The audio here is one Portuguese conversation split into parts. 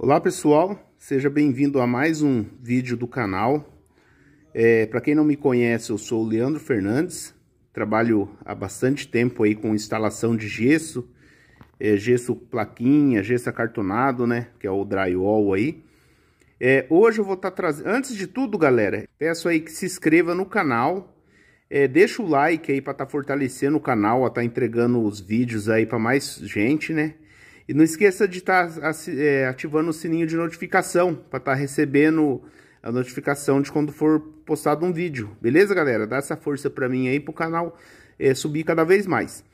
Olá pessoal, seja bem-vindo a mais um vídeo do canal. É, Para quem não me conhece, eu sou o Leandro Fernandes, trabalho há bastante tempo aí com instalação de gesso, é, gesso plaquinha, gesso acartonado, né, que é o drywall aí. É, hoje eu vou estar tá trazendo, antes de tudo galera, peço aí que se inscreva no canal, é, deixa o like aí para estar tá fortalecendo o canal, estar tá entregando os vídeos aí para mais gente, né? E não esqueça de estar tá é, ativando o sininho de notificação para estar tá recebendo a notificação de quando for postado um vídeo. Beleza, galera? Dá essa força para mim aí para o canal é, subir cada vez mais.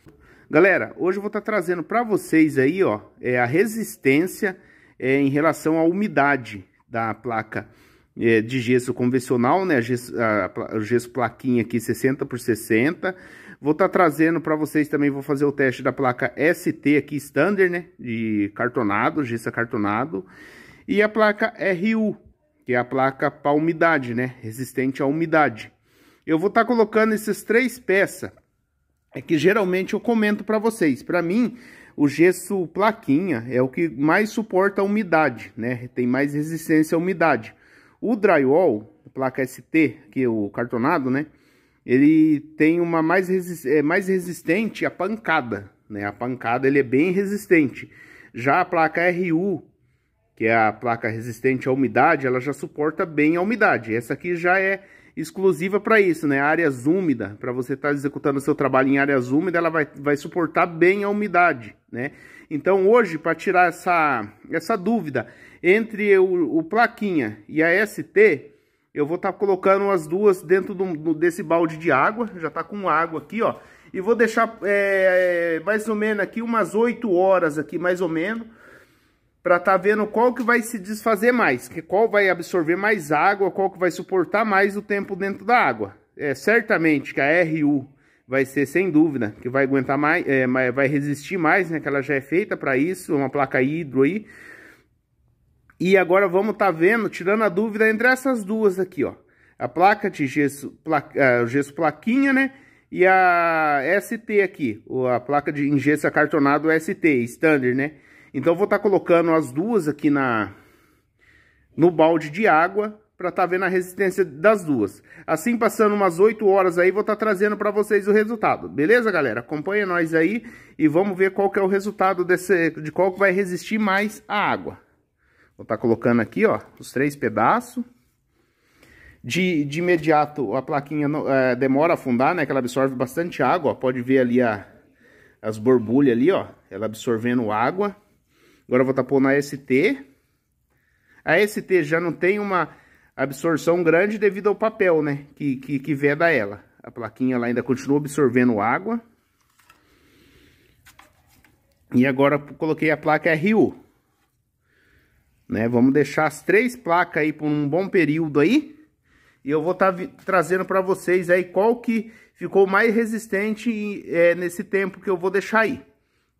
Galera, hoje eu vou estar tá trazendo para vocês aí, ó, é, a resistência é, em relação à umidade da placa é, de gesso convencional, né? A gesso, a, a gesso plaquinha aqui 60 por 60 Vou estar tá trazendo para vocês também, vou fazer o teste da placa ST aqui, standard, né? De cartonado, gesso cartonado. E a placa RU, que é a placa para umidade, né? Resistente à umidade. Eu vou estar tá colocando essas três peças. É que geralmente eu comento para vocês. Para mim, o gesso plaquinha é o que mais suporta a umidade, né? Tem mais resistência à umidade. O drywall, placa ST, que é o cartonado, né? ele tem uma mais, resist é mais resistente à pancada, né? A pancada ele é bem resistente. Já a placa RU, que é a placa resistente à umidade, ela já suporta bem a umidade. Essa aqui já é exclusiva para isso, né? Áreas úmidas, para você estar tá executando seu trabalho em áreas úmidas, ela vai, vai suportar bem a umidade, né? Então hoje, para tirar essa, essa dúvida entre o, o plaquinha e a ST, eu vou estar tá colocando as duas dentro do, desse balde de água. Já está com água aqui, ó. E vou deixar é, mais ou menos aqui umas 8 horas aqui, mais ou menos. Para estar tá vendo qual que vai se desfazer mais. Que qual vai absorver mais água, qual que vai suportar mais o tempo dentro da água. É, certamente que a RU vai ser sem dúvida, que vai aguentar mais, é, vai resistir mais, né? Que ela já é feita para isso, uma placa hidro aí. E agora vamos estar tá vendo, tirando a dúvida entre essas duas aqui, ó. A placa de gesso, placa, uh, é, gesso plaquinha, né? E a ST aqui, a placa de gesso acartonado ST, standard, né? Então vou estar tá colocando as duas aqui na no balde de água para estar tá vendo a resistência das duas. Assim, passando umas 8 horas aí, vou estar tá trazendo para vocês o resultado. Beleza, galera? Acompanha nós aí e vamos ver qual que é o resultado desse, de qual que vai resistir mais a água. Vou estar tá colocando aqui, ó, os três pedaços. De, de imediato, a plaquinha é, demora a afundar, né? Que ela absorve bastante água, ó. Pode ver ali a, as borbulhas ali, ó. Ela absorvendo água. Agora eu vou estar tá pondo a ST. A ST já não tem uma absorção grande devido ao papel, né? Que, que, que veda ela. A plaquinha lá ainda continua absorvendo água. E agora coloquei a placa RU. Né? Vamos deixar as três placas aí por um bom período aí. E eu vou estar tá trazendo para vocês aí qual que ficou mais resistente é, nesse tempo que eu vou deixar aí.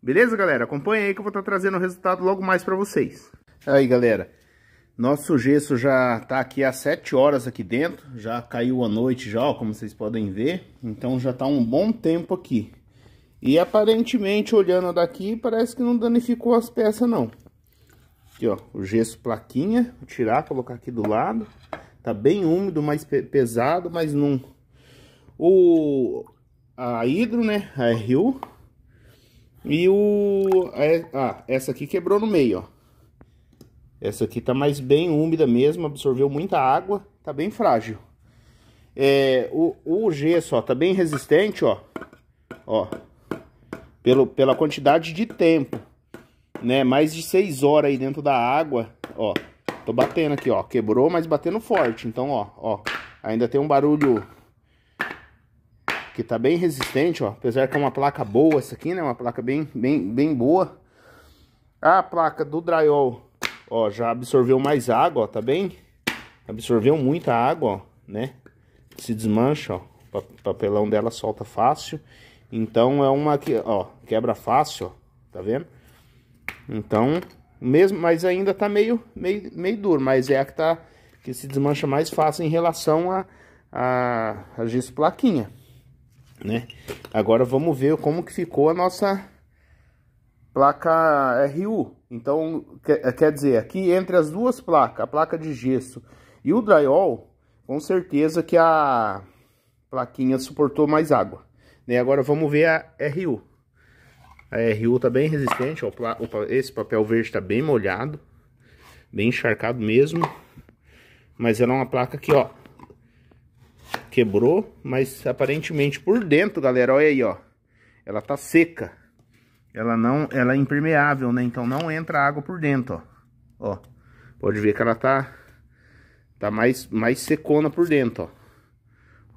Beleza, galera? Acompanha aí que eu vou estar tá trazendo o resultado logo mais para vocês. Aí, galera. Nosso gesso já tá aqui às 7 horas aqui dentro, já caiu a noite já, ó, como vocês podem ver. Então já tá um bom tempo aqui. E aparentemente, olhando daqui, parece que não danificou as peças não. Aqui, ó, o gesso plaquinha. Vou tirar, colocar aqui do lado. Tá bem úmido, mais pesado, mas não... O... A hidro, né? A RU. E o... É, ah, essa aqui quebrou no meio, ó. Essa aqui tá mais bem úmida mesmo, absorveu muita água, tá bem frágil. É, o, o gesso, ó, tá bem resistente, ó. Ó. Pelo, pela quantidade de tempo né, mais de 6 horas aí dentro da água, ó. Tô batendo aqui, ó, quebrou, mas batendo forte. Então, ó, ó, ainda tem um barulho que tá bem resistente, ó. Apesar que é uma placa boa essa aqui, né? Uma placa bem, bem, bem boa. A placa do drywall, ó, já absorveu mais água, ó, tá bem? Absorveu muita água, ó, né? Se desmancha, ó. O papelão dela solta fácil. Então é uma que, ó, quebra fácil, ó. Tá vendo? Então, mesmo, mas ainda tá meio, meio, meio duro, mas é a que tá que se desmancha mais fácil em relação a, a, a gesso plaquinha, né? Agora vamos ver como que ficou a nossa placa RU. Então, quer, eh, quer dizer, aqui entre as duas placas, a placa de gesso e o drywall, com certeza que a plaquinha suportou mais água. Né? Agora vamos ver a RU. A RU tá bem resistente, ó, esse papel verde tá bem molhado, bem encharcado mesmo. Mas ela é uma placa que, ó, quebrou, mas aparentemente por dentro, galera, olha aí, ó. Ela tá seca. Ela não, ela é impermeável, né? Então não entra água por dentro, ó. Ó, pode ver que ela tá tá mais mais secona por dentro, ó.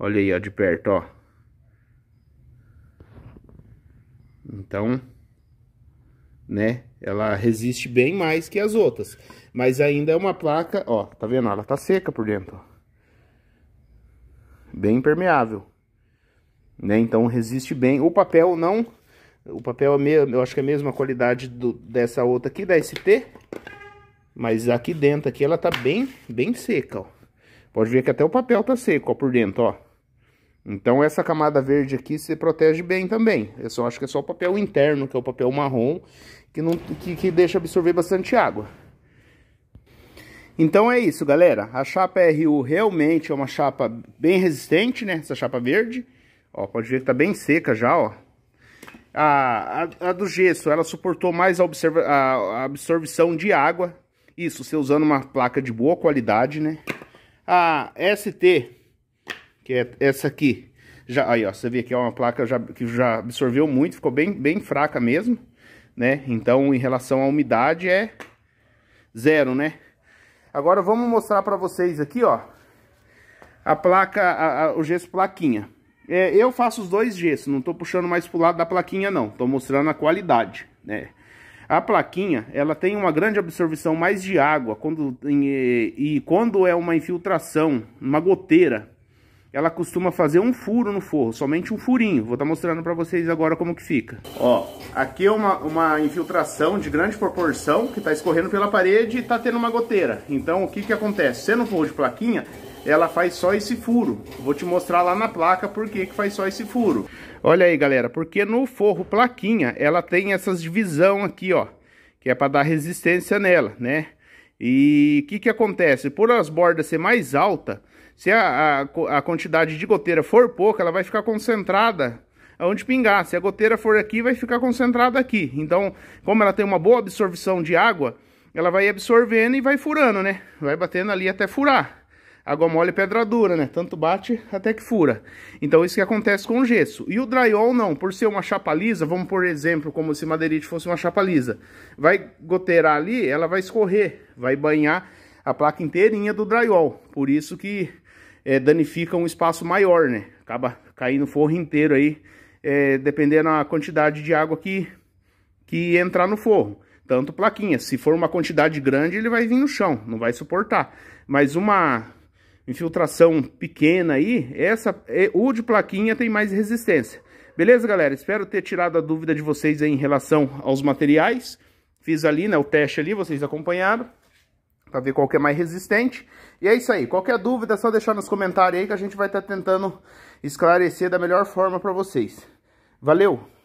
Olha aí, ó, de perto, ó. Então, né? Ela resiste bem mais que as outras. Mas ainda é uma placa, ó, tá vendo? Ela tá seca por dentro. Bem impermeável. Né? Então resiste bem. O papel não, o papel é mesmo, eu acho que é a mesma qualidade do, dessa outra aqui, da ST. Mas aqui dentro aqui ela tá bem, bem seca, ó. Pode ver que até o papel tá seco, ó, por dentro, ó. Então essa camada verde aqui se protege bem também. Eu só acho que é só o papel interno, que é o papel marrom, que, não, que, que deixa absorver bastante água. Então é isso, galera. A chapa RU realmente é uma chapa bem resistente, né? Essa chapa verde. Ó, pode ver que tá bem seca já, ó. A, a, a do gesso, ela suportou mais a, observa, a, a absorção de água. Isso, você usando uma placa de boa qualidade, né? A ST que é essa aqui. Já, aí, ó, você vê que é uma placa já, que já absorveu muito, ficou bem, bem fraca mesmo, né? Então, em relação à umidade, é zero, né? Agora, vamos mostrar para vocês aqui, ó, a placa, a, a, o gesso plaquinha. É, eu faço os dois gessos, não tô puxando mais pro lado da plaquinha, não. Tô mostrando a qualidade, né? A plaquinha, ela tem uma grande absorção mais de água, quando, e, e quando é uma infiltração, uma goteira, ela costuma fazer um furo no forro, somente um furinho. Vou estar tá mostrando para vocês agora como que fica. Ó, aqui é uma, uma infiltração de grande proporção que está escorrendo pela parede e está tendo uma goteira. Então o que que acontece? Sendo um forro de plaquinha, ela faz só esse furo. Vou te mostrar lá na placa por que, que faz só esse furo. Olha aí, galera, porque no forro plaquinha ela tem essas divisão aqui, ó, que é para dar resistência nela, né? E o que que acontece? Por as bordas ser mais alta, se a, a, a quantidade de goteira for pouca, ela vai ficar concentrada onde pingar. Se a goteira for aqui, vai ficar concentrada aqui. Então, como ela tem uma boa absorção de água, ela vai absorvendo e vai furando, né? Vai batendo ali até furar. Água mole e é pedra dura, né? Tanto bate até que fura. Então, isso que acontece com o gesso. E o drywall não, por ser uma chapa lisa, vamos por exemplo, como se madeirite fosse uma chapa lisa. Vai goteirar ali, ela vai escorrer, vai banhar a placa inteirinha do drywall. Por isso que é, danifica um espaço maior, né? Acaba caindo o forro inteiro aí, é, dependendo da quantidade de água que, que entrar no forro. Tanto plaquinha, se for uma quantidade grande, ele vai vir no chão, não vai suportar. Mas uma infiltração pequena aí, essa, é, o de plaquinha tem mais resistência. Beleza, galera? Espero ter tirado a dúvida de vocês em relação aos materiais. Fiz ali, né, o teste ali, vocês acompanharam para ver qual que é mais resistente. E é isso aí. Qualquer dúvida é só deixar nos comentários aí que a gente vai estar tá tentando esclarecer da melhor forma para vocês. Valeu!